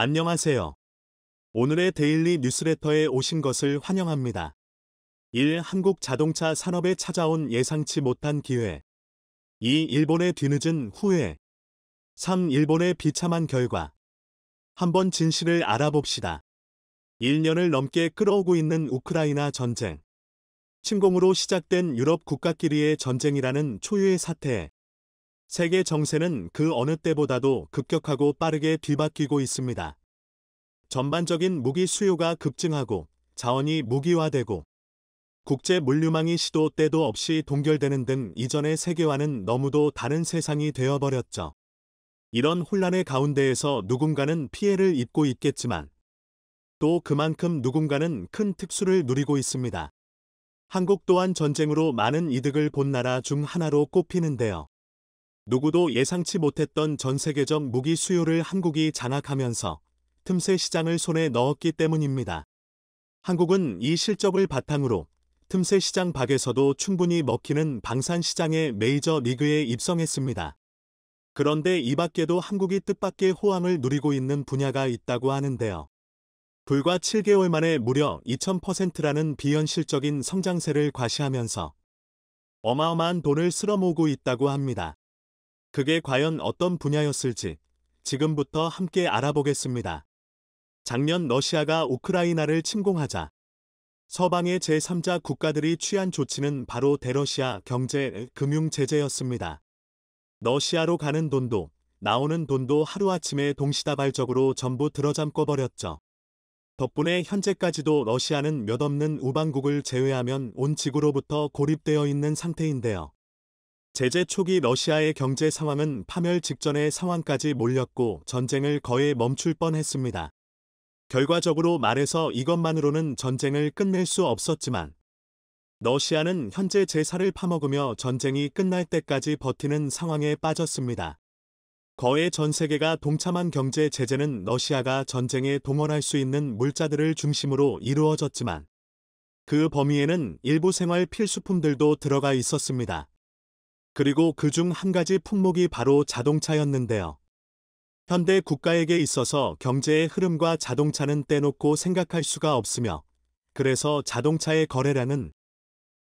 안녕하세요. 오늘의 데일리 뉴스레터에 오신 것을 환영합니다. 1. 한국 자동차 산업에 찾아온 예상치 못한 기회 2. 일본의 뒤늦은 후회 3. 일본의 비참한 결과 한번 진실을 알아봅시다. 1년을 넘게 끌어오고 있는 우크라이나 전쟁 침공으로 시작된 유럽 국가끼리의 전쟁이라는 초유의 사태 세계 정세는 그 어느 때보다도 급격하고 빠르게 뒤바뀌고 있습니다. 전반적인 무기 수요가 급증하고 자원이 무기화되고 국제 물류망이 시도 때도 없이 동결되는 등 이전의 세계와는 너무도 다른 세상이 되어버렸죠. 이런 혼란의 가운데에서 누군가는 피해를 입고 있겠지만 또 그만큼 누군가는 큰 특수를 누리고 있습니다. 한국 또한 전쟁으로 많은 이득을 본 나라 중 하나로 꼽히는데요. 누구도 예상치 못했던 전 세계적 무기 수요를 한국이 잔악하면서 틈새 시장을 손에 넣었기 때문입니다. 한국은 이 실적을 바탕으로 틈새 시장 밖에서도 충분히 먹히는 방산 시장의 메이저 리그에 입성했습니다. 그런데 이 밖에도 한국이 뜻밖의 호황을 누리고 있는 분야가 있다고 하는데요. 불과 7개월 만에 무려 2000%라는 비현실적인 성장세를 과시하면서 어마어마한 돈을 쓸어모으고 있다고 합니다. 그게 과연 어떤 분야였을지 지금부터 함께 알아보겠습니다. 작년 러시아가 우크라이나를 침공하자 서방의 제3자 국가들이 취한 조치는 바로 대러시아 경제 금융 제재였습니다. 러시아로 가는 돈도 나오는 돈도 하루아침에 동시다발적으로 전부 들어잠궈 버렸죠. 덕분에 현재까지도 러시아는 몇 없는 우방국을 제외하면 온 지구로부터 고립되어 있는 상태인데요. 제재 초기 러시아의 경제 상황은 파멸 직전의 상황까지 몰렸고 전쟁을 거의 멈출 뻔했습니다. 결과적으로 말해서 이것만으로는 전쟁을 끝낼 수 없었지만 러시아는 현재 제사를 파먹으며 전쟁이 끝날 때까지 버티는 상황에 빠졌습니다. 거의 전 세계가 동참한 경제 제재는 러시아가 전쟁에 동원할 수 있는 물자들을 중심으로 이루어졌지만 그 범위에는 일부 생활 필수품들도 들어가 있었습니다. 그리고 그 중 한 가지 품목이 바로 자동차였는데요. 현대 국가에게 있어서 경제의 흐름과 자동차는 떼놓고 생각할 수가 없으며 그래서 자동차의 거래라는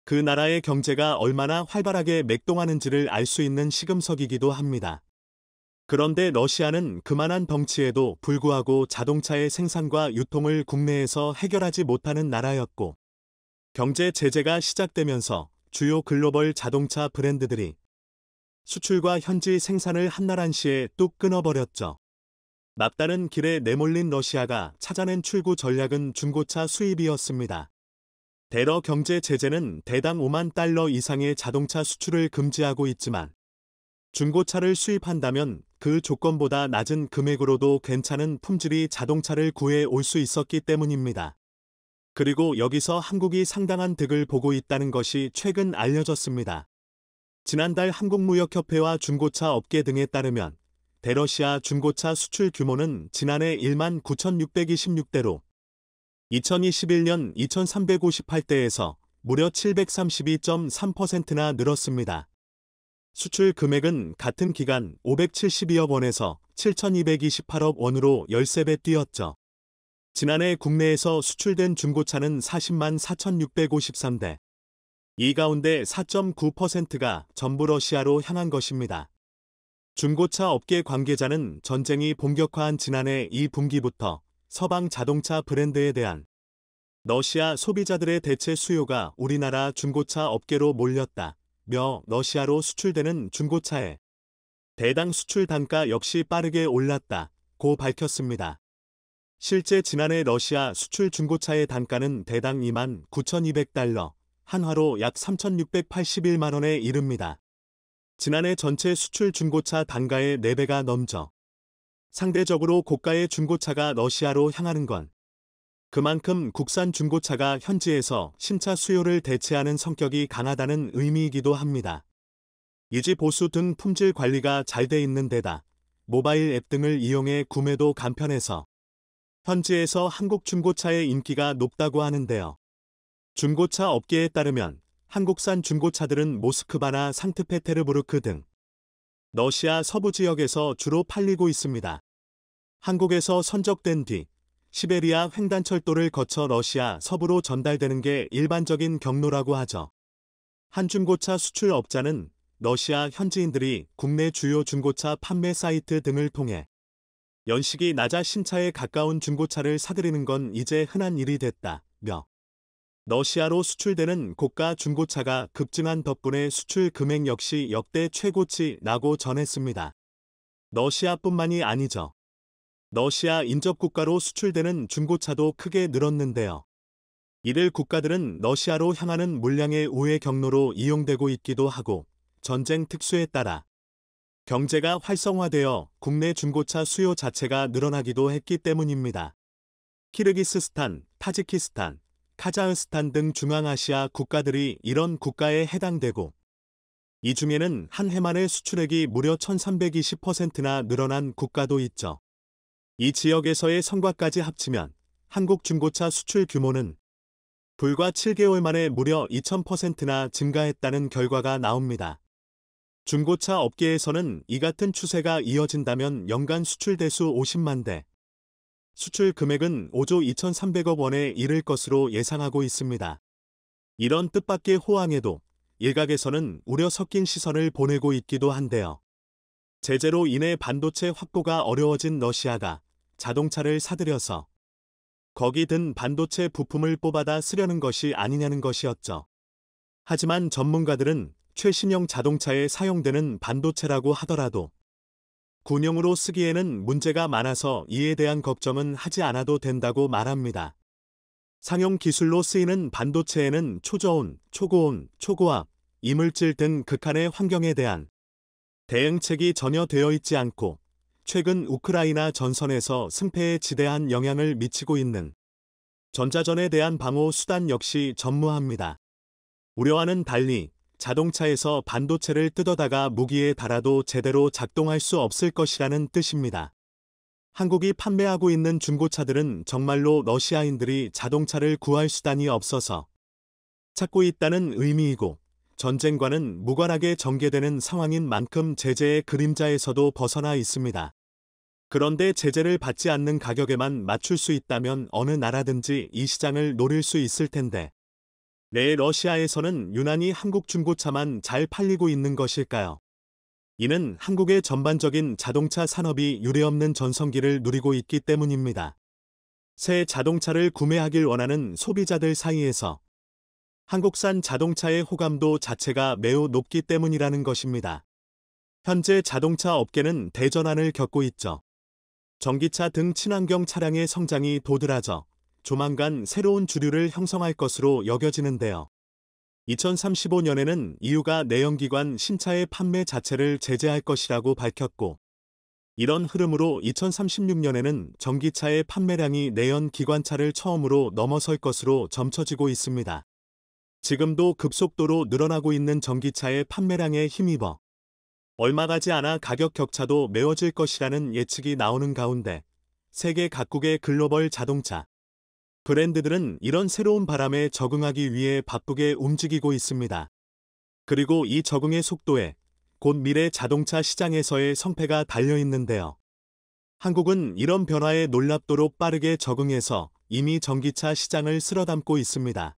그 나라의 경제가 얼마나 활발하게 맥동하는지를 알 수 있는 시금석이기도 합니다. 그런데 러시아는 그만한 덩치에도 불구하고 자동차의 생산과 유통을 국내에서 해결하지 못하는 나라였고 경제 제재가 시작되면서 주요 글로벌 자동차 브랜드들이 수출과 현지 생산을 한나란시에 뚝 끊어버렸죠. 맙다른 길에 내몰린 러시아가 찾아낸 출구 전략은 중고차 수입이었습니다. 대러 경제 제재는 대당 5만 달러 이상의 자동차 수출을 금지하고 있지만 중고차를 수입한다면 그 조건보다 낮은 금액으로도 괜찮은 품질이 자동차를 구해 올 수 있었기 때문입니다. 그리고 여기서 한국이 상당한 득을 보고 있다는 것이 최근 알려졌습니다. 지난달 한국무역협회와 중고차 업계 등에 따르면 대러시아 중고차 수출 규모는 지난해 1만 9,626대로 2021년 2,358대에서 무려 732.3%나 늘었습니다. 수출 금액은 같은 기간 572억 원에서 7,228억 원으로 13배 뛰었죠. 지난해 국내에서 수출된 중고차는 40만 4,653대, 이 가운데 4.9%가 전부 러시아로 향한 것입니다. 중고차 업계 관계자는 전쟁이 본격화한 지난해 이분기부터 서방 자동차 브랜드에 대한 러시아 소비자들의 대체 수요가 우리나라 중고차 업계로 몰렸다. 며 러시아로 수출되는 중고차의 대당 수출 단가 역시 빠르게 올랐다. 고 밝혔습니다. 실제 지난해 러시아 수출 중고차의 단가는 대당 2만 9,200달러, 한화로 약 3,681만 원에 이릅니다. 지난해 전체 수출 중고차 단가의 4배가 넘죠. 상대적으로 고가의 중고차가 러시아로 향하는 건 그만큼 국산 중고차가 현지에서 신차 수요를 대체하는 성격이 강하다는 의미이기도 합니다. 유지 보수 등 품질 관리가 잘 돼 있는 데다 모바일 앱 등을 이용해 구매도 간편해서 현지에서 한국 중고차의 인기가 높다고 하는데요. 중고차 업계에 따르면 한국산 중고차들은 모스크바나 상트페테르부르크 등 러시아 서부 지역에서 주로 팔리고 있습니다. 한국에서 선적된 뒤 시베리아 횡단철도를 거쳐 러시아 서부로 전달되는 게 일반적인 경로라고 하죠. 한 중고차 수출업자는 러시아 현지인들이 국내 주요 중고차 판매 사이트 등을 통해 연식이 낮아 신차에 가까운 중고차를 사들이는 건 이제 흔한 일이 됐다며 러시아로 수출되는 고가 중고차가 급증한 덕분에 수출 금액 역시 역대 최고치 라고 전했습니다. 러시아뿐만이 아니죠. 러시아 인접국가로 수출되는 중고차도 크게 늘었는데요. 이들 국가들은 러시아로 향하는 물량의 우회 경로로 이용되고 있기도 하고 전쟁 특수에 따라 경제가 활성화되어 국내 중고차 수요 자체가 늘어나기도 했기 때문입니다. 키르기스스탄, 타지키스탄, 카자흐스탄 등 중앙아시아 국가들이 이런 국가에 해당되고 이 중에는 한 해만의 수출액이 무려 1320%나 늘어난 국가도 있죠. 이 지역에서의 성과까지 합치면 한국 중고차 수출 규모는 불과 7개월 만에 무려 2000%나 증가했다는 결과가 나옵니다. 중고차 업계에서는 이 같은 추세가 이어진다면 연간 수출 대수 50만 대, 수출 금액은 5조 2,300억 원에 이를 것으로 예상하고 있습니다. 이런 뜻밖의 호황에도 일각에서는 우려 섞인 시선을 보내고 있기도 한데요. 제재로 인해 반도체 확보가 어려워진 러시아가 자동차를 사들여서 거기 든 반도체 부품을 뽑아다 쓰려는 것이 아니냐는 것이었죠. 하지만 전문가들은 최신형 자동차에 사용되는 반도체라고 하더라도 군용으로 쓰기에는 문제가 많아서 이에 대한 걱정은 하지 않아도 된다고 말합니다. 상용 기술로 쓰이는 반도체에는 초저온, 초고온, 초고압, 이물질 등 극한의 환경에 대한 대응책이 전혀 되어 있지 않고 최근 우크라이나 전선에서 승패에 지대한 영향을 미치고 있는 전자전에 대한 방호 수단 역시 전무합니다. 우려와는 달리 자동차에서 반도체를 뜯어다가 무기에 달아도 제대로 작동할 수 없을 것이라는 뜻입니다. 한국이 판매하고 있는 중고차들은 정말로 러시아인들이 자동차를 구할 수단이 없어서 찾고 있다는 의미이고 전쟁과는 무관하게 전개되는 상황인 만큼 제재의 그림자에서도 벗어나 있습니다. 그런데 제재를 받지 않는 가격에만 맞출 수 있다면 어느 나라든지 이 시장을 노릴 수 있을 텐데 내 러시아에서는 유난히 한국 중고차만 잘 팔리고 있는 것일까요? 이는 한국의 전반적인 자동차 산업이 유례없는 전성기를 누리고 있기 때문입니다. 새 자동차를 구매하길 원하는 소비자들 사이에서 한국산 자동차의 호감도 자체가 매우 높기 때문이라는 것입니다. 현재 자동차 업계는 대전환을 겪고 있죠. 전기차 등 친환경 차량의 성장이 도드라져 조만간 새로운 주류를 형성할 것으로 여겨지는데요. 2035년에는 EU가 내연기관 신차의 판매 자체를 제재할 것이라고 밝혔고, 이런 흐름으로 2036년에는 전기차의 판매량이 내연 기관차를 처음으로 넘어설 것으로 점쳐지고 있습니다. 지금도 급속도로 늘어나고 있는 전기차의 판매량에 힘입어 얼마 가지 않아 가격 격차도 메워질 것이라는 예측이 나오는 가운데 세계 각국의 글로벌 자동차 브랜드들은 이런 새로운 바람에 적응하기 위해 바쁘게 움직이고 있습니다. 그리고 이 적응의 속도에 곧 미래 자동차 시장에서의 성패가 달려 있는데요. 한국은 이런 변화에 놀랍도록 빠르게 적응해서 이미 전기차 시장을 쓸어담고 있습니다.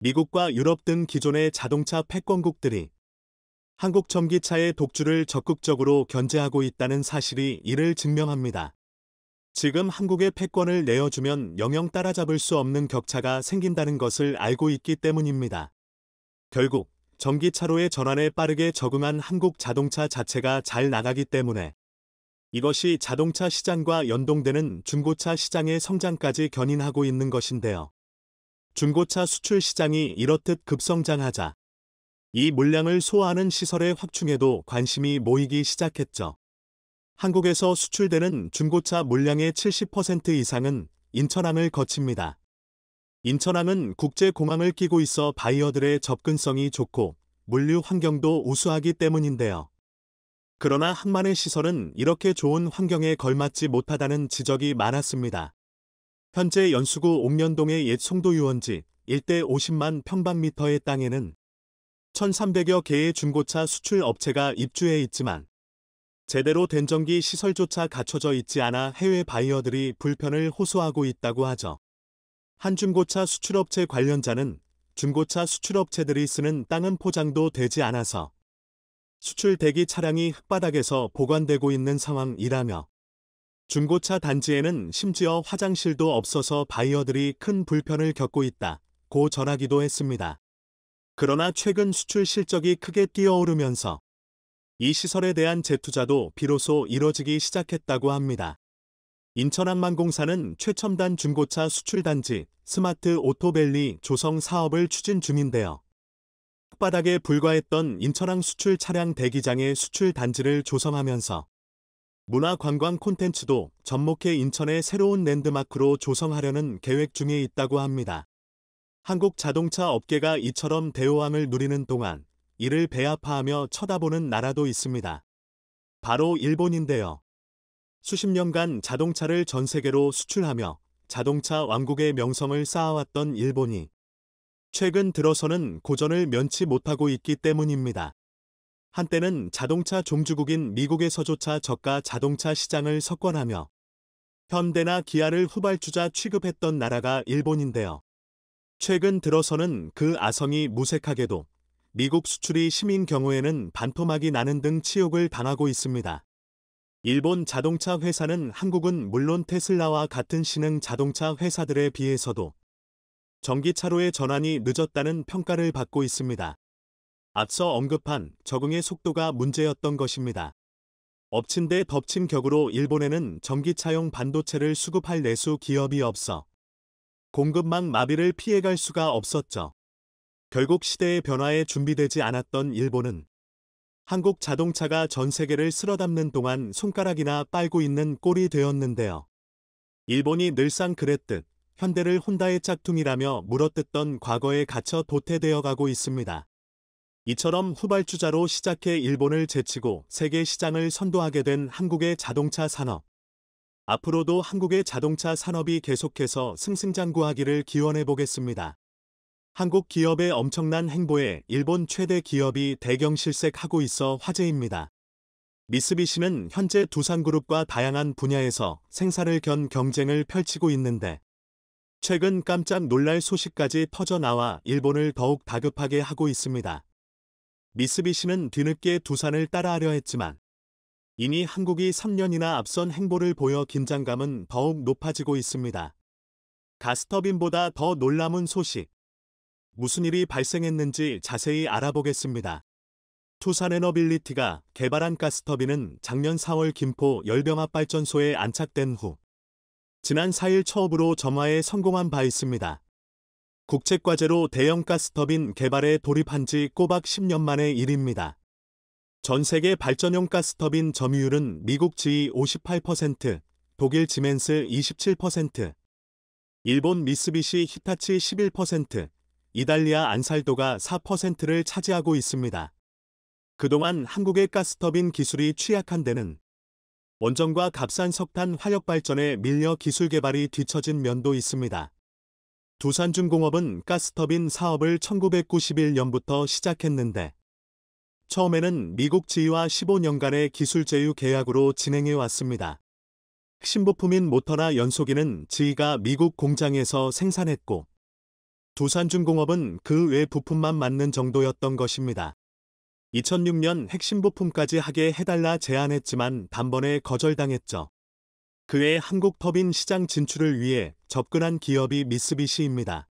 미국과 유럽 등 기존의 자동차 패권국들이 한국 전기차의 독주를 적극적으로 견제하고 있다는 사실이 이를 증명합니다. 지금 한국의 패권을 내어주면 영영 따라잡을 수 없는 격차가 생긴다는 것을 알고 있기 때문입니다. 결국 전기차로의 전환에 빠르게 적응한 한국 자동차 자체가 잘 나가기 때문에 이것이 자동차 시장과 연동되는 중고차 시장의 성장까지 견인하고 있는 것인데요. 중고차 수출 시장이 이렇듯 급성장하자 이 물량을 소화하는 시설의 확충에도 관심이 모이기 시작했죠. 한국에서 수출되는 중고차 물량의 70% 이상은 인천항을 거칩니다. 인천항은 국제공항을 끼고 있어 바이어들의 접근성이 좋고 물류 환경도 우수하기 때문인데요. 그러나 한만의 시설은 이렇게 좋은 환경에 걸맞지 못하다는 지적이 많았습니다. 현재 연수구 옥면동의옛 송도 유원지 1대 50만 평방미터의 땅에는 1,300여 개의 중고차 수출 업체가 입주해 있지만 제대로 된 전기 시설조차 갖춰져 있지 않아 해외 바이어들이 불편을 호소하고 있다고 하죠. 한 중고차 수출업체 관련자는 중고차 수출업체들이 쓰는 땅은 포장도 되지 않아서 수출 대기 차량이 흙바닥에서 보관되고 있는 상황이라며 중고차 단지에는 심지어 화장실도 없어서 바이어들이 큰 불편을 겪고 있다. 고 전하기도 했습니다. 그러나 최근 수출 실적이 크게 뛰어오르면서 이 시설에 대한 재투자도 비로소 이뤄지기 시작했다고 합니다. 인천항만공사는 최첨단 중고차 수출단지 스마트 오토밸리 조성 사업을 추진 중인데요. 흙바닥에 불과했던 인천항 수출 차량 대기장의 수출 단지를 조성하면서 문화관광 콘텐츠도 접목해 인천의 새로운 랜드마크로 조성하려는 계획 중에 있다고 합니다. 한국 자동차 업계가 이처럼 대호함을 누리는 동안 이를 배아파하며 쳐다보는 나라도 있습니다. 바로 일본인데요. 수십 년간 자동차를 전 세계로 수출하며 자동차 왕국의 명성을 쌓아왔던 일본이 최근 들어서는 고전을 면치 못하고 있기 때문입니다. 한때는 자동차 종주국인 미국에서조차 저가 자동차 시장을 석권하며 현대나 기아를 후발주자 취급했던 나라가 일본인데요. 최근 들어서는 그 아성이 무색하게도 미국 수출이 심인 경우에는 반토막이 나는 등 치욕을 당하고 있습니다. 일본 자동차 회사는 한국은 물론 테슬라와 같은 신흥 자동차 회사들에 비해서도 전기차로의 전환이 늦었다는 평가를 받고 있습니다. 앞서 언급한 적응의 속도가 문제였던 것입니다. 엎친 데 덮친 격으로 일본에는 전기차용 반도체를 수급할 내수 기업이 없어 공급망 마비를 피해갈 수가 없었죠. 결국 시대의 변화에 준비되지 않았던 일본은 한국 자동차가 전 세계를 쓸어담는 동안 손가락이나 빨고 있는 꼴이 되었는데요. 일본이 늘상 그랬듯 현대를 혼다의 짝퉁이라며 물어뜯던 과거에 갇혀 도태되어 가고 있습니다. 이처럼 후발주자로 시작해 일본을 제치고 세계 시장을 선도하게 된 한국의 자동차 산업. 앞으로도 한국의 자동차 산업이 계속해서 승승장구하기를 기원해 보겠습니다. 한국 기업의 엄청난 행보에 일본 최대 기업이 대경실색하고 있어 화제입니다. 미쓰비시는 현재 두산그룹과 다양한 분야에서 생사를 견 경쟁을 펼치고 있는데 최근 깜짝 놀랄 소식까지 퍼져나와 일본을 더욱 다급하게 하고 있습니다. 미쓰비시는 뒤늦게 두산을 따라하려 했지만 이미 한국이 3년이나 앞선 행보를 보여 긴장감은 더욱 높아지고 있습니다. 가스터빈보다 더 놀라운 소식 무슨 일이 발생했는지 자세히 알아보겠습니다. 투산에너빌리티가 개발한 가스터빈은 작년 4월 김포 열병합발전소에 안착된 후 지난 4일 처음으로 점화에 성공한 바 있습니다. 국책과제로 대형 가스터빈 개발에 돌입한 지 꼬박 10년 만의 일입니다. 전 세계 발전용 가스터빈 점유율은 미국 GE 58%, 독일 지멘스 27%, 일본 미쓰비시 히타치 11%, 이달리아 안살도가 4%를 차지하고 있습니다. 그동안 한국의 가스터빈 기술이 취약한 데는 원전과 값싼 석탄 화력 발전에 밀려 기술 개발이 뒤처진 면도 있습니다. 두산중공업은 가스터빈 사업을 1991년부터 시작했는데 처음에는 미국 지위와 15년간의 기술 제휴 계약으로 진행해 왔습니다. 신부품인 모터나 연소기는 지위가 미국 공장에서 생산했고 두산중공업은 그 외 부품만 맞는 정도였던 것입니다. 2006년 핵심 부품까지 하게 해달라 제안했지만 단번에 거절당했죠. 그의 한국 터빈 시장 진출을 위해 접근한 기업이 미쓰비시입니다.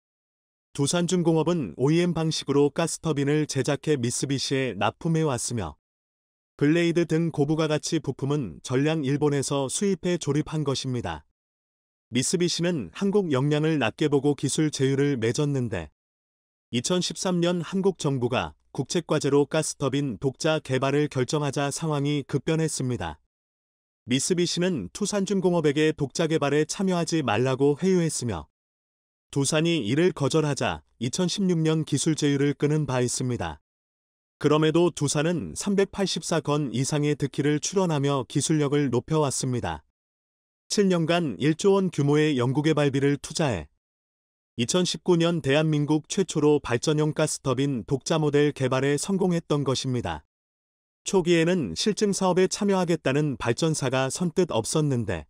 두산중공업은 OEM 방식으로 가스터빈을 제작해 미쓰비시에 납품해 왔으며 블레이드 등 고부가가치 부품은 전량 일본에서 수입해 조립한 것입니다. 미쓰비시는 한국 역량을 낮게 보고 기술 제휴를 맺었는데 2013년 한국 정부가 국책과제로 가스터빈 독자 개발을 결정하자 상황이 급변했습니다. 미쓰비시는 투산중공업에게 독자 개발에 참여하지 말라고 회유했으며 두산이 이를 거절하자 2016년 기술 제휴를 끄는 바 있습니다. 그럼에도 두산은 384건 이상의 득기를 출원하며 기술력을 높여왔습니다. 1 7년간 1조 원 규모의 연구개발비를 투자해 2019년 대한민국 최초로 발전용 가스터빈 독자 모델 개발에 성공했던 것입니다. 초기에는 실증 사업에 참여하겠다는 발전사가 선뜻 없었는데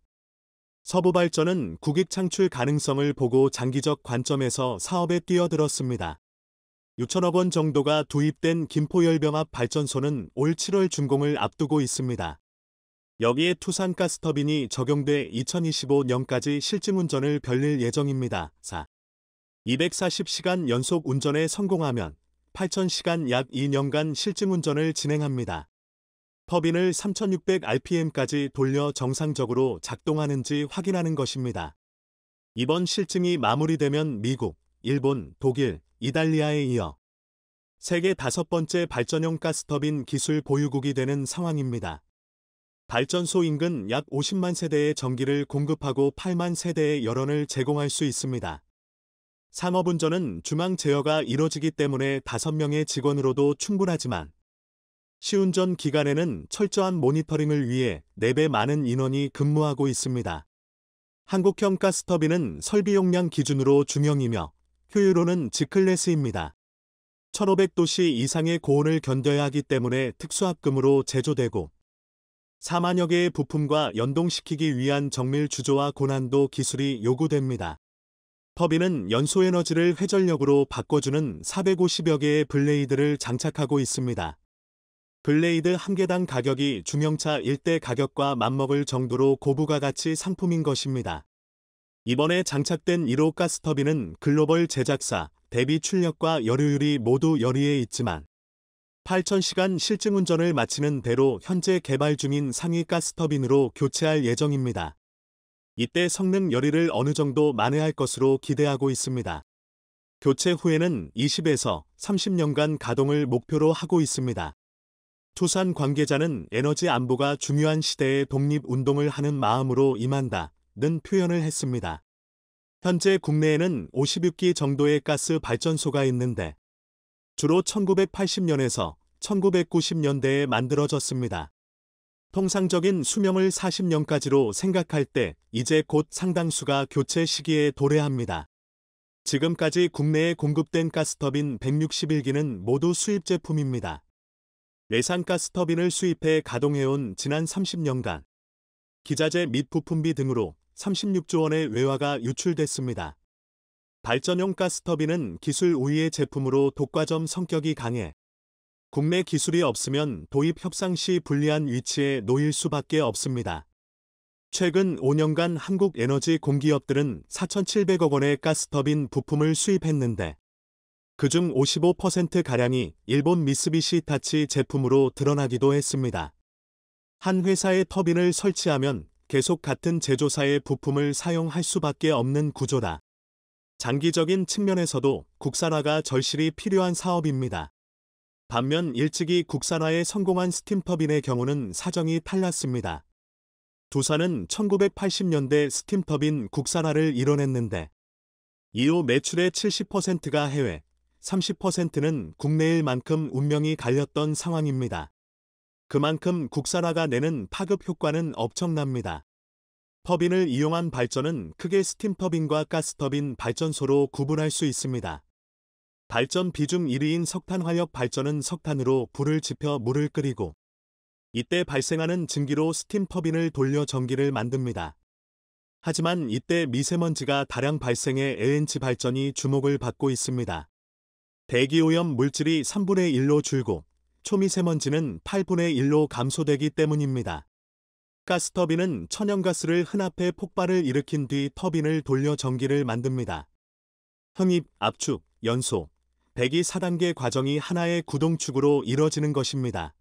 서부발전은 국익 창출 가능성을 보고 장기적 관점에서 사업에 뛰어들었습니다. 6천억 원 정도가 도입된 김포열병합 발전소는 올 7월 준공을 앞두고 있습니다. 여기에 투산 가스터빈이 적용돼 2025년까지 실증 운전을 별릴 예정입니다. 4. 240시간 연속 운전에 성공하면 8,000시간 약 2년간 실증 운전을 진행합니다. 터빈을 3,600rpm까지 돌려 정상적으로 작동하는지 확인하는 것입니다. 이번 실증이 마무리되면 미국, 일본, 독일, 이탈리아에 이어 세계 다섯 번째 발전용 가스터빈 기술 보유국이 되는 상황입니다. 발전소 인근 약 50만 세대의 전기를 공급하고 8만 세대의 열원을 제공할 수 있습니다. 상업운전은 주망 제어가 이뤄지기 때문에 5명의 직원으로도 충분하지만 시운전 기간에는 철저한 모니터링을 위해 4배 많은 인원이 근무하고 있습니다. 한국형 가스터빈은 설비 용량 기준으로 중형이며 효율로는 지클래스입니다 1500도씨 이상의 고온을 견뎌야 하기 때문에 특수합금으로 제조되고 4만여 개의 부품과 연동시키기 위한 정밀 주조와 고난도 기술이 요구됩니다. 터빈은 연소 에너지를 회전력으로 바꿔주는 450여 개의 블레이드를 장착하고 있습니다. 블레이드 한 개당 가격이 중형차 1대 가격과 맞먹을 정도로 고부가 가치 상품인 것입니다. 이번에 장착된 1호 가스터빈은 글로벌 제작사, 대비 출력과 열효율이 모두 열의에 있지만 8,000시간 실증 운전을 마치는 대로 현재 개발 중인 상위 가스터빈으로 교체할 예정입니다. 이때 성능 열의를 어느 정도 만회할 것으로 기대하고 있습니다. 교체 후에는 20에서 30년간 가동을 목표로 하고 있습니다. 초산 관계자는 에너지 안보가 중요한 시대에 독립운동을 하는 마음으로 임한다. 는 표현을 했습니다. 현재 국내에는 56기 정도의 가스 발전소가 있는데 주로 1980년에서 1990년대에 만들어졌습니다. 통상적인 수명을 40년까지로 생각할 때 이제 곧 상당수가 교체 시기에 도래합니다. 지금까지 국내에 공급된 가스터빈 161기는 모두 수입 제품입니다. 외산 가스터빈을 수입해 가동해온 지난 30년간 기자재 및 부품비 등으로 36조 원의 외화가 유출됐습니다. 발전용 가스터빈은 기술 우위의 제품으로 독과점 성격이 강해 국내 기술이 없으면 도입 협상 시 불리한 위치에 놓일 수밖에 없습니다. 최근 5년간 한국 에너지 공기업들은 4,700억 원의 가스터빈 부품을 수입했는데 그중 55%가량이 일본 미쓰비시 타치 제품으로 드러나기도 했습니다. 한 회사의 터빈을 설치하면 계속 같은 제조사의 부품을 사용할 수밖에 없는 구조다. 장기적인 측면에서도 국산화가 절실히 필요한 사업입니다. 반면 일찍이 국산화에 성공한 스팀터빈의 경우는 사정이 달랐습니다 두산은 1980년대 스팀터빈 국산화를 이뤄냈는데 이후 매출의 70%가 해외, 30%는 국내일 만큼 운명이 갈렸던 상황입니다. 그만큼 국산화가 내는 파급 효과는 엄청납니다. 터빈을 이용한 발전은 크게 스팀 터빈과 가스 터빈 발전소로 구분할 수 있습니다. 발전 비중 1위인 석탄 화력 발전은 석탄으로 불을 지펴 물을 끓이고 이때 발생하는 증기로 스팀 터빈을 돌려 전기를 만듭니다. 하지만 이때 미세먼지가 다량 발생해 LNG 발전이 주목을 받고 있습니다. 대기오염 물질이 3분의 1로 줄고 초미세먼지는 8분의 1로 감소되기 때문입니다. 가스터빈은 천연가스를 흔압해 폭발을 일으킨 뒤 터빈을 돌려 전기를 만듭니다. 흥입, 압축, 연소, 배기 4단계 과정이 하나의 구동축으로 이뤄지는 것입니다.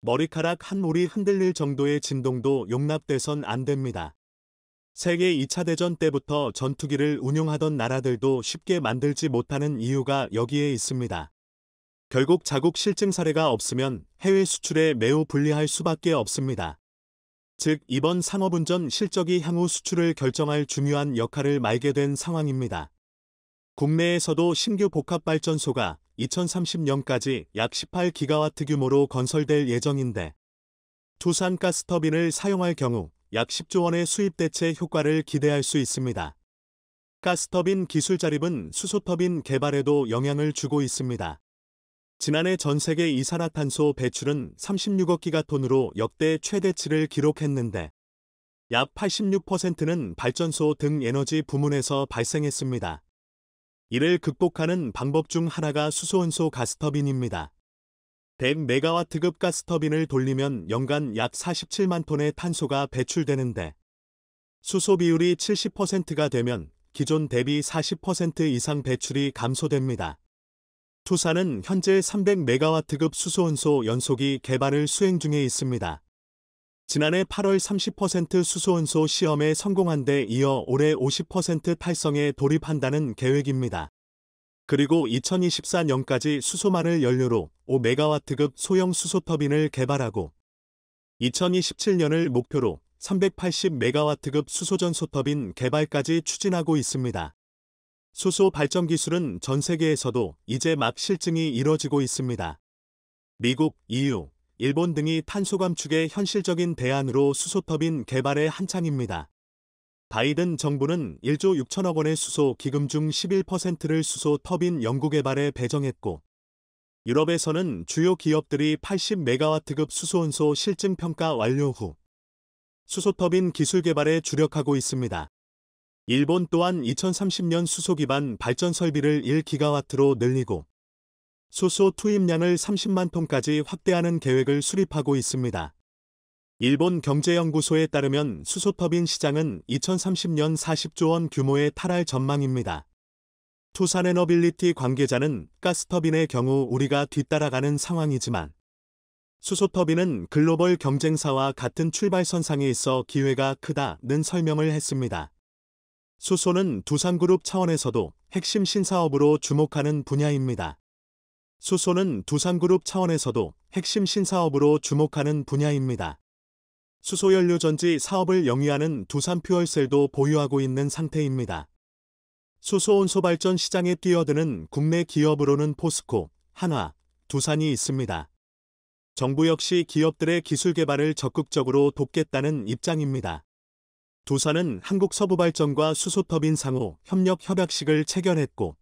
머리카락 한 몰이 흔들릴 정도의 진동도 용납돼선 안 됩니다. 세계 2차 대전 때부터 전투기를 운용하던 나라들도 쉽게 만들지 못하는 이유가 여기에 있습니다. 결국 자국 실증 사례가 없으면 해외 수출에 매우 불리할 수밖에 없습니다. 즉 이번 상업운전 실적이 향후 수출을 결정할 중요한 역할을 말게 된 상황입니다. 국내에서도 신규 복합발전소가 2030년까지 약 18기가와트 규모로 건설될 예정인데 두산 가스터빈을 사용할 경우 약 10조 원의 수입 대체 효과를 기대할 수 있습니다. 가스터빈 기술 자립은 수소터빈 개발에도 영향을 주고 있습니다. 지난해 전 세계 이산화탄소 배출은 36억 기가톤으로 역대 최대치를 기록했는데 약 86%는 발전소 등 에너지 부문에서 발생했습니다. 이를 극복하는 방법 중 하나가 수소원소 가스터빈입니다. 100메가와트급 가스터빈을 돌리면 연간 약 47만 톤의 탄소가 배출되는데 수소 비율이 70%가 되면 기존 대비 40% 이상 배출이 감소됩니다. 투사는 현재 300메가와트급 수소원소 연속이 개발을 수행 중에 있습니다. 지난해 8월 30% 수소원소 시험에 성공한 데 이어 올해 50% 탈성에 돌입한다는 계획입니다. 그리고 2024년까지 수소만을 연료로 5메가와트급 소형 수소터빈을 개발하고 2027년을 목표로 380메가와트급 수소전소터빈 개발까지 추진하고 있습니다. 수소 발전 기술은 전 세계에서도 이제 막 실증이 이뤄지고 있습니다. 미국, EU, 일본 등이 탄소 감축의 현실적인 대안으로 수소터빈 개발에 한창입니다. 바이든 정부는 1조 6천억 원의 수소 기금 중 11%를 수소 터빈 연구 개발에 배정했고 유럽에서는 주요 기업들이 80메가와트급 수소온소 실증 평가 완료 후 수소 터빈 기술 개발에 주력하고 있습니다. 일본 또한 2030년 수소 기반 발전 설비를 1기가와트로 늘리고 수소 투입량을 30만 톤까지 확대하는 계획을 수립하고 있습니다. 일본 경제연구소에 따르면 수소 터빈 시장은 2030년 40조 원 규모의 탈할 전망입니다. 투산에너빌리티 관계자는 가스 터빈의 경우 우리가 뒤따라가는 상황이지만 수소 터빈은 글로벌 경쟁사와 같은 출발선상에 있어 기회가 크다는 설명을 했습니다. 수소는 두산그룹 차원에서도 핵심 신사업으로 주목하는 분야입니다. 수소는 두산그룹 차원에서도 핵심 신사업으로 주목하는 분야입니다. 수소연료전지 사업을 영위하는 두산퓨얼셀도 보유하고 있는 상태입니다. 수소온소발전 시장에 뛰어드는 국내 기업으로는 포스코, 한화, 두산이 있습니다. 정부 역시 기업들의 기술 개발을 적극적으로 돕겠다는 입장입니다. 두선은 한국 서부발전과 수소터빈 상호 협력 협약식을 체결했고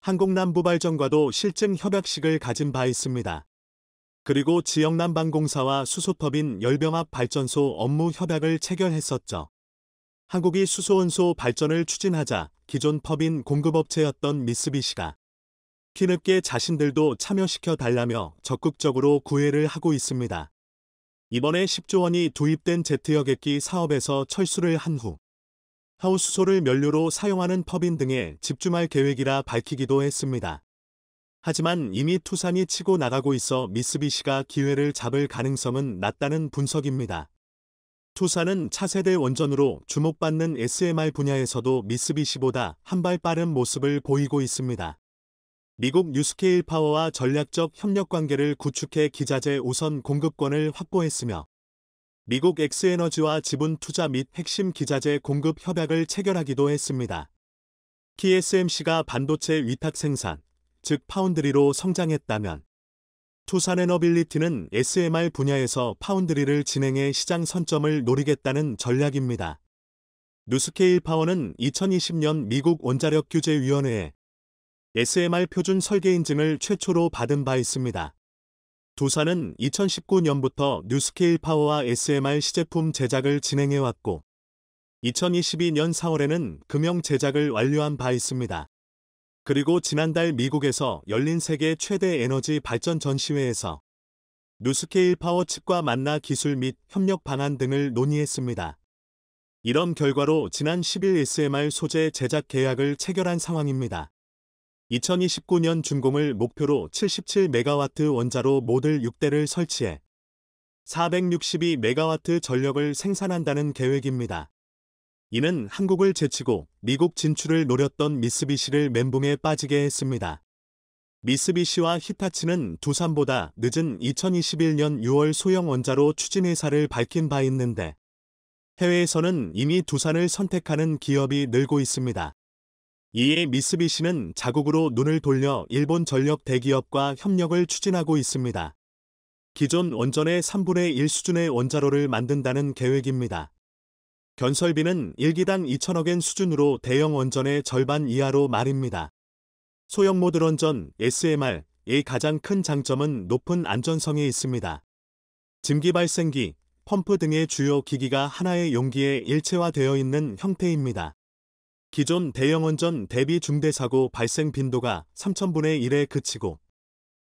한국 남부발전과도 실증 협약식을 가진 바 있습니다. 그리고 지역남방공사와 수소터빈 열병합 발전소 업무 협약을 체결했었죠. 한국이 수소원소 발전을 추진하자 기존 터빈 공급업체였던 미쓰비시가 뒤늦게 자신들도 참여시켜 달라며 적극적으로 구애를 하고 있습니다. 이번에 10조 원이 도입된 제트여객기 사업에서 철수를 한 후 하우수소를 면료로 사용하는 펍인 등에 집중할 계획이라 밝히기도 했습니다. 하지만 이미 투산이 치고 나가고 있어 미쓰비시가 기회를 잡을 가능성은 낮다는 분석입니다. 투산은 차세대 원전으로 주목받는 SMR 분야에서도 미쓰비시보다 한 발 빠른 모습을 보이고 있습니다. 미국 뉴스케일 파워와 전략적 협력 관계를 구축해 기자재 우선 공급권을 확보했으며 미국 엑스에너지와 지분 투자 및 핵심 기자재 공급 협약을 체결하기도 했습니다. TSMC가 반도체 위탁 생산, 즉 파운드리로 성장했다면 투산에너빌리티는 SMR 분야에서 파운드리를 진행해 시장 선점을 노리겠다는 전략입니다. 뉴스케일 파워는 2020년 미국 원자력 규제위원회에 SMR 표준 설계 인증을 최초로 받은 바 있습니다. 두사는 2019년부터 뉴스케일 파워와 SMR 시제품 제작을 진행해왔고 2022년 4월에는 금형 제작을 완료한 바 있습니다. 그리고 지난달 미국에서 열린 세계 최대 에너지 발전 전시회에서 뉴스케일 파워 측과 만나 기술 및 협력 방안 등을 논의했습니다. 이런 결과로 지난 10일 SMR 소재 제작 계약을 체결한 상황입니다. 2029년 준공을 목표로 77메가와트 원자로 모듈 6대를 설치해 462메가와트 전력을 생산한다는 계획입니다. 이는 한국을 제치고 미국 진출을 노렸던 미쓰비시를 멘붕에 빠지게 했습니다. 미쓰비시와 히타치는 두산보다 늦은 2021년 6월 소형 원자로 추진 회사를 밝힌 바 있는데 해외에서는 이미 두산을 선택하는 기업이 늘고 있습니다. 이에 미쓰비시는 자국으로 눈을 돌려 일본 전력 대기업과 협력을 추진하고 있습니다. 기존 원전의 3분의 1 수준의 원자로를 만든다는 계획입니다. 건설비는 1기당 2천억엔 수준으로 대형 원전의 절반 이하로 말입니다. 소형 모듈 원전 SMR의 가장 큰 장점은 높은 안전성이 있습니다. 증기 발생기, 펌프 등의 주요 기기가 하나의 용기에 일체화되어 있는 형태입니다. 기존 대형 원전 대비 중대사고 발생 빈도가 3천분의 1에 그치고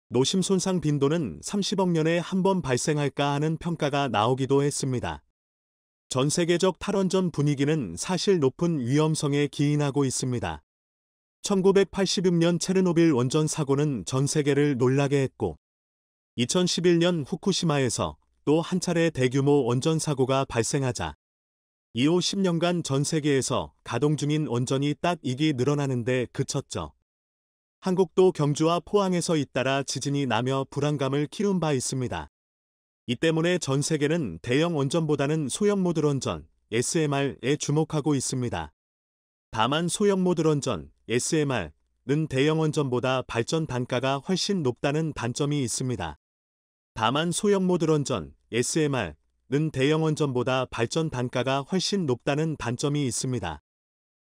노심 손상 빈도는 30억 년에 한 번 발생할까 하는 평가가 나오기도 했습니다. 전 세계적 탈원전 분위기는 사실 높은 위험성에 기인하고 있습니다. 1986년 체르노빌 원전 사고는 전 세계를 놀라게 했고 2011년 후쿠시마에서 또 한 차례 대규모 원전 사고가 발생하자 이후 10년간 전 세계에서 가동 중인 원전이 딱 이기 늘어나는데 그쳤죠. 한국도 경주와 포항에서 잇따라 지진이 나며 불안감을 키운 바 있습니다. 이 때문에 전 세계는 대형 원전보다는 소형 모듈 원전 SMR에 주목하고 있습니다. 다만 소형 모듈 원전 SMR은 대형 원전보다 발전 단가가 훨씬 높다는 단점이 있습니다. 다만 소형 모듈 원전 SMR 는 대형원전보다 발전 단가가 훨씬 높다는 단점이 있습니다.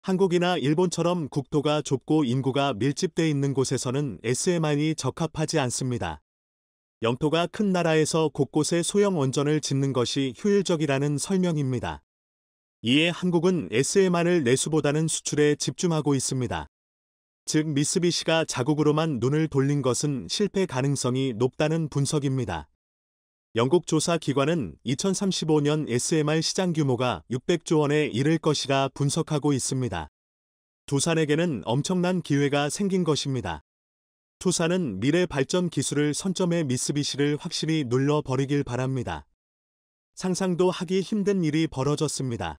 한국이나 일본처럼 국토가 좁고 인구가 밀집되어 있는 곳에서는 SMR이 적합하지 않습니다. 영토가 큰 나라에서 곳곳에 소형 원전을 짓는 것이 효율적이라는 설명입니다. 이에 한국은 SMR을 내수보다는 수출에 집중하고 있습니다. 즉 미쓰비시가 자국으로만 눈을 돌린 것은 실패 가능성이 높다는 분석입니다. 영국 조사 기관은 2035년 SMR 시장 규모가 600조 원에 이를 것이라 분석하고 있습니다. 두산에게는 엄청난 기회가 생긴 것입니다. 투산은 미래 발전 기술을 선점해 미쓰비시를 확실히 눌러버리길 바랍니다. 상상도 하기 힘든 일이 벌어졌습니다.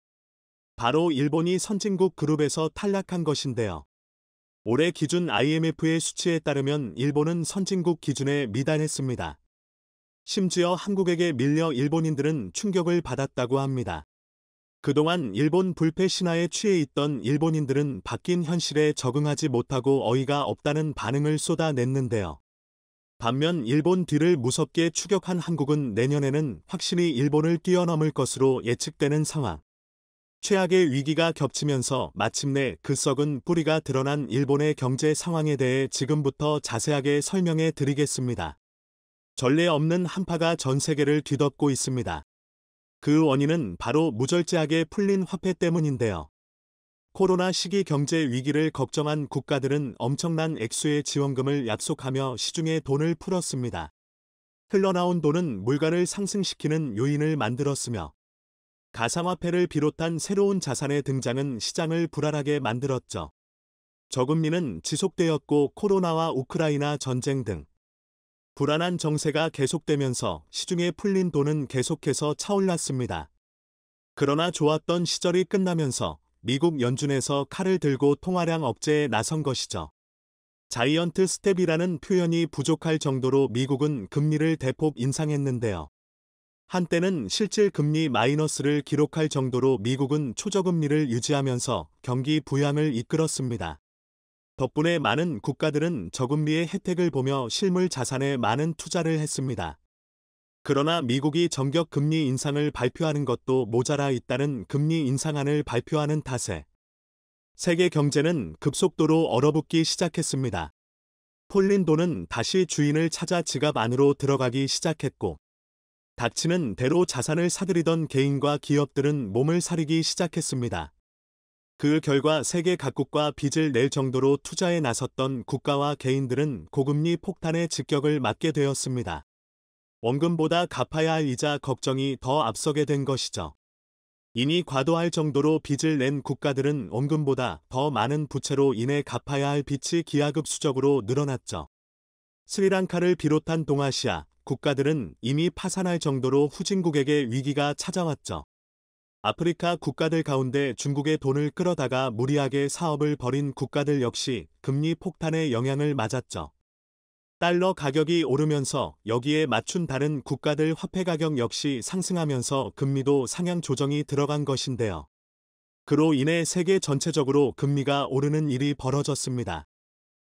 바로 일본이 선진국 그룹에서 탈락한 것인데요. 올해 기준 IMF의 수치에 따르면 일본은 선진국 기준에 미달했습니다. 심지어 한국에게 밀려 일본인들은 충격을 받았다고 합니다. 그동안 일본 불패 신화에 취해 있던 일본인들은 바뀐 현실에 적응하지 못하고 어이가 없다는 반응을 쏟아냈는데요. 반면 일본 뒤를 무섭게 추격한 한국은 내년에는 확실히 일본을 뛰어넘을 것으로 예측되는 상황. 최악의 위기가 겹치면서 마침내 그 썩은 뿌리가 드러난 일본의 경제 상황에 대해 지금부터 자세하게 설명해 드리겠습니다. 전례 없는 한파가 전 세계를 뒤덮고 있습니다. 그 원인은 바로 무절제하게 풀린 화폐 때문인데요. 코로나 시기 경제 위기를 걱정한 국가들은 엄청난 액수의 지원금을 약속하며 시중에 돈을 풀었습니다. 흘러나온 돈은 물가를 상승시키는 요인을 만들었으며 가상화폐를 비롯한 새로운 자산의 등장은 시장을 불안하게 만들었죠. 저금리는 지속되었고 코로나와 우크라이나 전쟁 등 불안한 정세가 계속되면서 시중에 풀린 돈은 계속해서 차올랐습니다. 그러나 좋았던 시절이 끝나면서 미국 연준에서 칼을 들고 통화량 억제에 나선 것이죠. 자이언트 스텝이라는 표현이 부족할 정도로 미국은 금리를 대폭 인상했는데요. 한때는 실질 금리 마이너스를 기록할 정도로 미국은 초저금리를 유지하면서 경기 부양을 이끌었습니다. 덕분에 많은 국가들은 저금리의 혜택을 보며 실물 자산에 많은 투자를 했습니다. 그러나 미국이 정격 금리 인상을 발표하는 것도 모자라 있다는 금리 인상안을 발표하는 탓에 세계 경제는 급속도로 얼어붙기 시작했습니다. 폴린도는 다시 주인을 찾아 지갑 안으로 들어가기 시작했고 닥치는 대로 자산을 사들이던 개인과 기업들은 몸을 사리기 시작했습니다. 그 결과 세계 각국과 빚을 낼 정도로 투자에 나섰던 국가와 개인들은 고금리 폭탄의 직격을 맞게 되었습니다. 원금보다 갚아야 할 이자 걱정이 더 앞서게 된 것이죠. 이미 과도할 정도로 빚을 낸 국가들은 원금보다 더 많은 부채로 인해 갚아야 할 빚이 기하급수적으로 늘어났죠. 스리랑카를 비롯한 동아시아 국가들은 이미 파산할 정도로 후진국에게 위기가 찾아왔죠. 아프리카 국가들 가운데 중국의 돈을 끌어다가 무리하게 사업을 벌인 국가들 역시 금리 폭탄의 영향을 맞았죠. 달러 가격이 오르면서 여기에 맞춘 다른 국가들 화폐 가격 역시 상승하면서 금리도 상향 조정이 들어간 것인데요. 그로 인해 세계 전체적으로 금리가 오르는 일이 벌어졌습니다.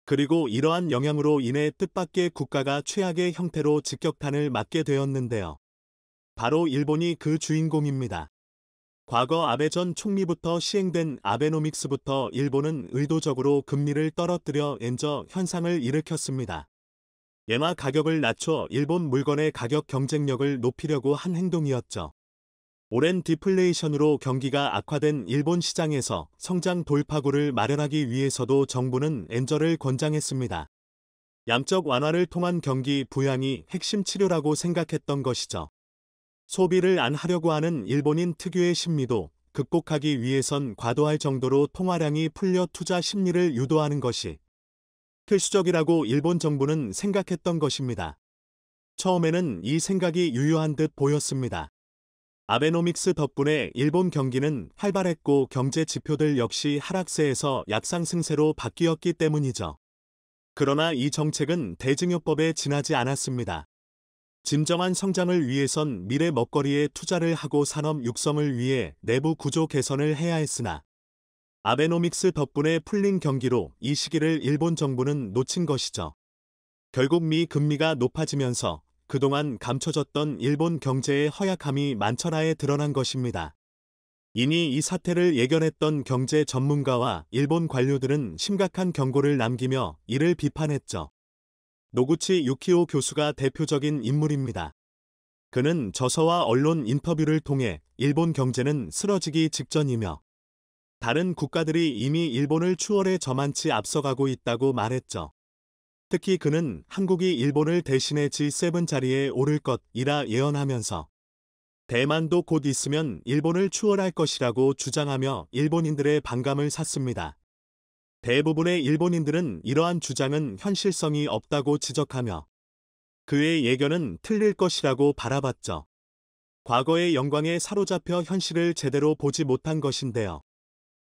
그리고 이러한 영향으로 인해 뜻밖의 국가가 최악의 형태로 직격탄을 맞게 되었는데요. 바로 일본이 그 주인공입니다. 과거 아베 전 총리부터 시행된 아베노믹스부터 일본은 의도적으로 금리를 떨어뜨려 엔저 현상을 일으켰습니다. 엔화 가격을 낮춰 일본 물건의 가격 경쟁력을 높이려고 한 행동이었죠. 오랜 디플레이션으로 경기가 악화된 일본 시장에서 성장 돌파구를 마련하기 위해서도 정부는 엔저를 권장했습니다. 양적 완화를 통한 경기 부양이 핵심 치료라고 생각했던 것이죠. 소비를 안 하려고 하는 일본인 특유의 심리도 극복하기 위해선 과도할 정도로 통화량이 풀려 투자 심리를 유도하는 것이 필수적이라고 일본 정부는 생각했던 것입니다. 처음에는 이 생각이 유효한 듯 보였습니다. 아베노믹스 덕분에 일본 경기는 활발했고 경제 지표들 역시 하락세에서 약상승세로 바뀌었기 때문이죠. 그러나 이 정책은 대증요법에 지나지 않았습니다. 진정한 성장을 위해선 미래 먹거리에 투자를 하고 산업 육성을 위해 내부 구조 개선을 해야 했으나 아베노믹스 덕분에 풀린 경기로 이 시기를 일본 정부는 놓친 것이죠. 결국 미 금리가 높아지면서 그동안 감춰졌던 일본 경제의 허약함이 만천하에 드러난 것입니다. 이미 이 사태를 예견했던 경제 전문가와 일본 관료들은 심각한 경고를 남기며 이를 비판했죠. 노구치 유키오 교수가 대표적인 인물입니다. 그는 저서와 언론 인터뷰를 통해 일본 경제는 쓰러지기 직전이며 다른 국가들이 이미 일본을 추월해 저만치 앞서가고 있다고 말했죠. 특히 그는 한국이 일본을 대신해 G7 자리에 오를 것이라 예언하면서 대만도 곧 있으면 일본을 추월할 것이라고 주장하며 일본인들의 반감을 샀습니다. 대부분의 일본인들은 이러한 주장은 현실성이 없다고 지적하며 그의 예견은 틀릴 것이라고 바라봤죠. 과거의 영광에 사로잡혀 현실을 제대로 보지 못한 것인데요.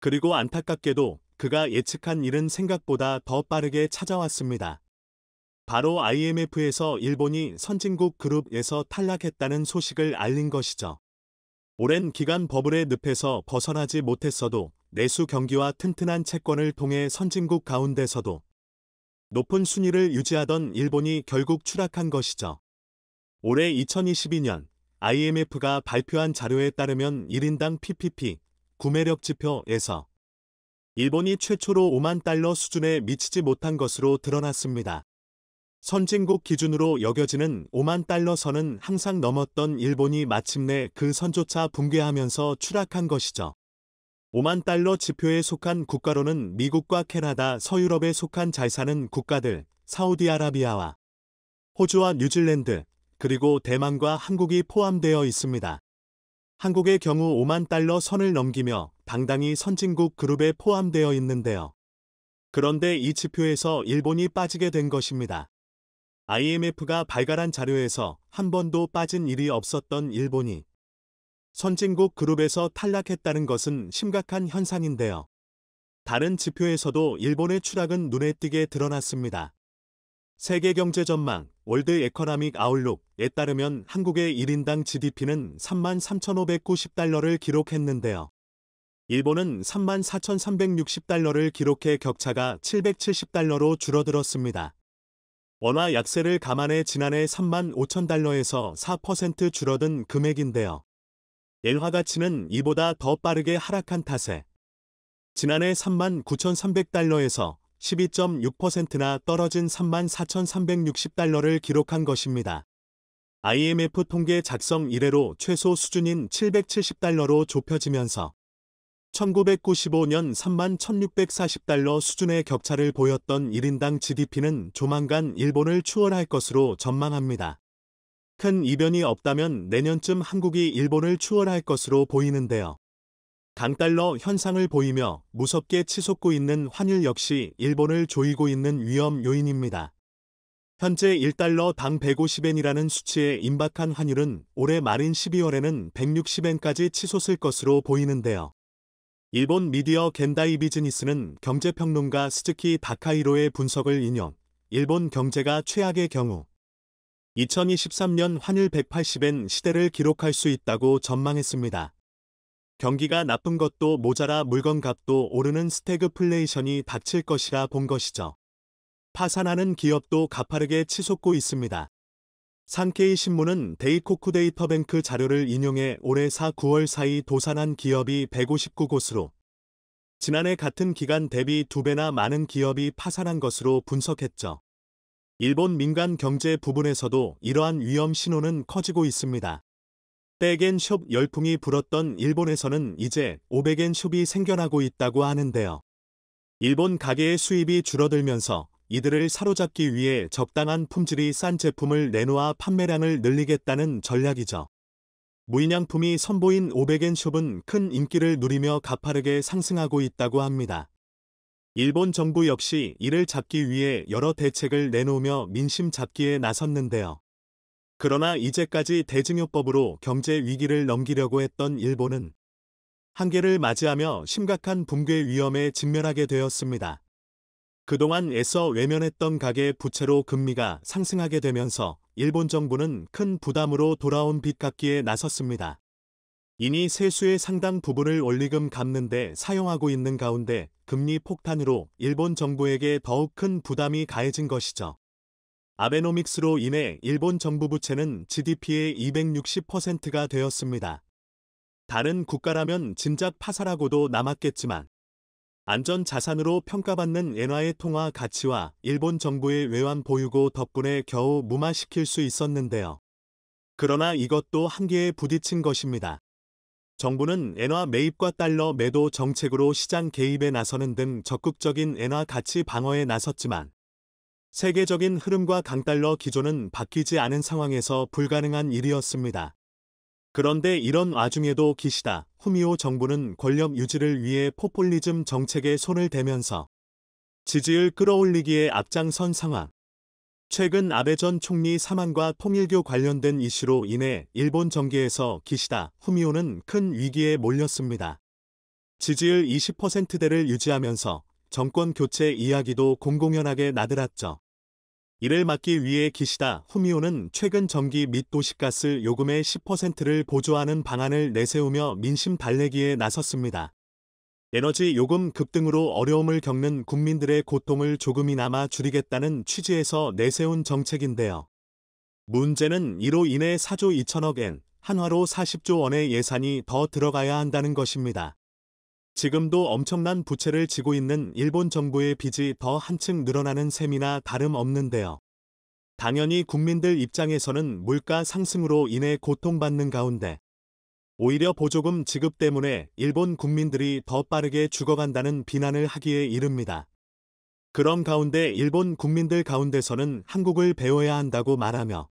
그리고 안타깝게도 그가 예측한 일은 생각보다 더 빠르게 찾아왔습니다. 바로 IMF에서 일본이 선진국 그룹에서 탈락했다는 소식을 알린 것이죠. 오랜 기간 버블의 늪에서 벗어나지 못했어도 내수 경기와 튼튼한 채권을 통해 선진국 가운데서도 높은 순위를 유지하던 일본이 결국 추락한 것이죠. 올해 2022년 IMF가 발표한 자료에 따르면 1인당 PPP 구매력 지표에서 일본이 최초로 5만 달러 수준에 미치지 못한 것으로 드러났습니다. 선진국 기준으로 여겨지는 5만 달러 선은 항상 넘었던 일본이 마침내 그 선조차 붕괴하면서 추락한 것이죠. 5만 달러 지표에 속한 국가로는 미국과 캐나다, 서유럽에 속한 잘 사는 국가들, 사우디아라비아와 호주와 뉴질랜드, 그리고 대만과 한국이 포함되어 있습니다. 한국의 경우 5만 달러 선을 넘기며 당당히 선진국 그룹에 포함되어 있는데요. 그런데 이 지표에서 일본이 빠지게 된 것입니다. IMF가 발간한 자료에서 한 번도 빠진 일이 없었던 일본이 선진국 그룹에서 탈락했다는 것은 심각한 현상인데요. 다른 지표에서도 일본의 추락은 눈에 띄게 드러났습니다. 세계 경제 전망 월드 에코나믹 아울룩에 따르면 한국의 1인당 GDP는 33,590달러를 기록했는데요. 일본은 34,360달러를 기록해 격차가 770달러로 줄어들었습니다. 원화 약세를 감안해 지난해 35,000달러에서 4% 줄어든 금액인데요. 엘화 가치는 이보다 더 빠르게 하락한 탓에 지난해 39,300달러에서 12.6%나 떨어진 34,360달러를 기록한 것입니다. IMF 통계 작성 이래로 최소 수준인 770달러로 좁혀지면서 1995년 31,640달러 수준의 격차를 보였던 1인당 GDP는 조만간 일본을 추월할 것으로 전망합니다. 큰 이변이 없다면 내년쯤 한국이 일본을 추월할 것으로 보이는데요. 강달러 현상을 보이며 무섭게 치솟고 있는 환율 역시 일본을 조이고 있는 위험 요인입니다. 현재 1달러 당 150엔이라는 수치에 임박한 환율은 올해 말인 12월에는 160엔까지 치솟을 것으로 보이는데요. 일본 미디어 겐다이 비즈니스는 경제평론가 스즈키 다카이로의 분석을 인용, 일본 경제가 최악의 경우 2023년 환율 180엔 시대를 기록할 수 있다고 전망했습니다. 경기가 나쁜 것도 모자라 물건 값도 오르는 스태그플레이션이 닥칠 것이라 본 것이죠. 파산하는 기업도 가파르게 치솟고 있습니다. 산케이 신문은 데이코쿠 데이터뱅크 자료를 인용해 올해 4, 9월 사이 도산한 기업이 159곳으로 지난해 같은 기간 대비 2배나 많은 기업이 파산한 것으로 분석했죠. 일본 민간 경제 부분에서도 이러한 위험 신호는 커지고 있습니다. 백엔숍 열풍이 불었던 일본에서는 이제 500엔숍이 생겨나고 있다고 하는데요. 일본 가게의 수입이 줄어들면서 이들을 사로잡기 위해 적당한 품질이 싼 제품을 내놓아 판매량을 늘리겠다는 전략이죠. 무인양품이 선보인 500엔숍은 큰 인기를 누리며 가파르게 상승하고 있다고 합니다. 일본 정부 역시 이를 잡기 위해 여러 대책을 내놓으며 민심 잡기에 나섰는데요. 그러나 이제까지 대증요법으로 경제 위기를 넘기려고 했던 일본은 한계를 맞이하며 심각한 붕괴 위험에 직면하게 되었습니다. 그동안 애써 외면했던 가계 부채로 금리가 상승하게 되면서 일본 정부는 큰 부담으로 돌아온 빚 갚기에 나섰습니다. 이미 세수의 상당 부분을 원리금 갚는 데 사용하고 있는 가운데 금리 폭탄으로 일본 정부에게 더욱 큰 부담이 가해진 것이죠. 아베노믹스로 인해 일본 정부 부채는 GDP의 260%가 되었습니다. 다른 국가라면 진작 파산하고도 남았겠지만 안전 자산으로 평가받는 엔화의 통화 가치와 일본 정부의 외환 보유고 덕분에 겨우 무마시킬 수 있었는데요. 그러나 이것도 한계에 부딪힌 것입니다. 정부는 엔화 매입과 달러 매도 정책으로 시장 개입에 나서는 등 적극적인 엔화 가치 방어에 나섰지만 세계적인 흐름과 강달러 기조는 바뀌지 않은 상황에서 불가능한 일이었습니다. 그런데 이런 와중에도 기시다 후미오 정부는 권력 유지를 위해 포퓰리즘 정책에 손을 대면서 지지율 끌어올리기에 앞장선 상황. 최근 아베 전 총리 사망과 통일교 관련된 이슈로 인해 일본 정계에서 기시다 후미오는 큰 위기에 몰렸습니다. 지지율 20%대를 유지하면서 정권 교체 이야기도 공공연하게 나들었죠. 이를 막기 위해 기시다 후미오는 최근 전기 및 도시가스 요금의 10%를 보조하는 방안을 내세우며 민심 달래기에 나섰습니다. 에너지 요금 급등으로 어려움을 겪는 국민들의 고통을 조금이나마 줄이겠다는 취지에서 내세운 정책인데요. 문제는 이로 인해 4조 2천억엔, 한화로 40조 원의 예산이 더 들어가야 한다는 것입니다. 지금도 엄청난 부채를 지고 있는 일본 정부의 빚이 더 한층 늘어나는 셈이나 다름없는데요. 당연히 국민들 입장에서는 물가 상승으로 인해 고통받는 가운데 오히려 보조금 지급 때문에 일본 국민들이 더 빠르게 죽어간다는 비난을 하기에 이릅니다. 그런 가운데 일본 국민들 가운데서는 한국을 배워야 한다고 말하며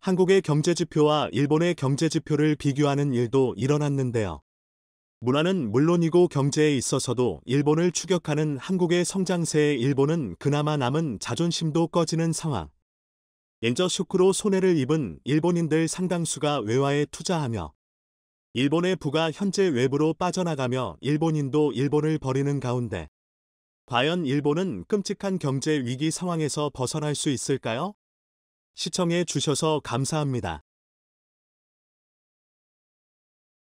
한국의 경제지표와 일본의 경제지표를 비교하는 일도 일어났는데요. 문화는 물론이고 경제에 있어서도 일본을 추격하는 한국의 성장세에 일본은 그나마 남은 자존심도 꺼지는 상황. 엔저 쇼크로 손해를 입은 일본인들 상당수가 외화에 투자하며 일본의 부가 현재 외부로 빠져나가며 일본인도 일본을 버리는 가운데 과연 일본은 끔찍한 경제 위기 상황에서 벗어날 수 있을까요? 시청해 주셔서 감사합니다.